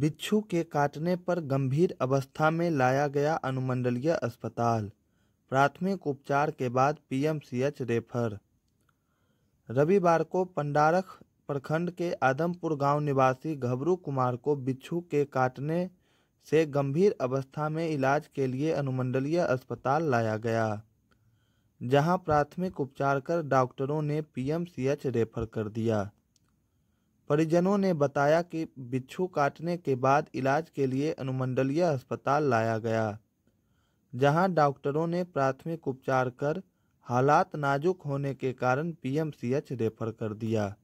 बिच्छू के काटने पर गंभीर अवस्था में लाया गया अनुमंडलीय अस्पताल प्राथमिक उपचार के बाद पीएमसीएच रेफर रविवार को पंडारख प्रखंड के आदमपुर गांव निवासी घबरू कुमार को बिच्छू के काटने से गंभीर अवस्था में इलाज के लिए अनुमंडलीय अस्पताल लाया गया जहां प्राथमिक उपचार कर डॉक्टरों ने पीएमसीएच रेफर कर दिया परिजनों ने बताया कि बिच्छू काटने के बाद इलाज के लिए अनुमंडलीय अस्पताल लाया गया जहां डॉक्टरों ने प्राथमिक उपचार कर हालात नाजुक होने के कारण पीएमसीएच रेफर कर दिया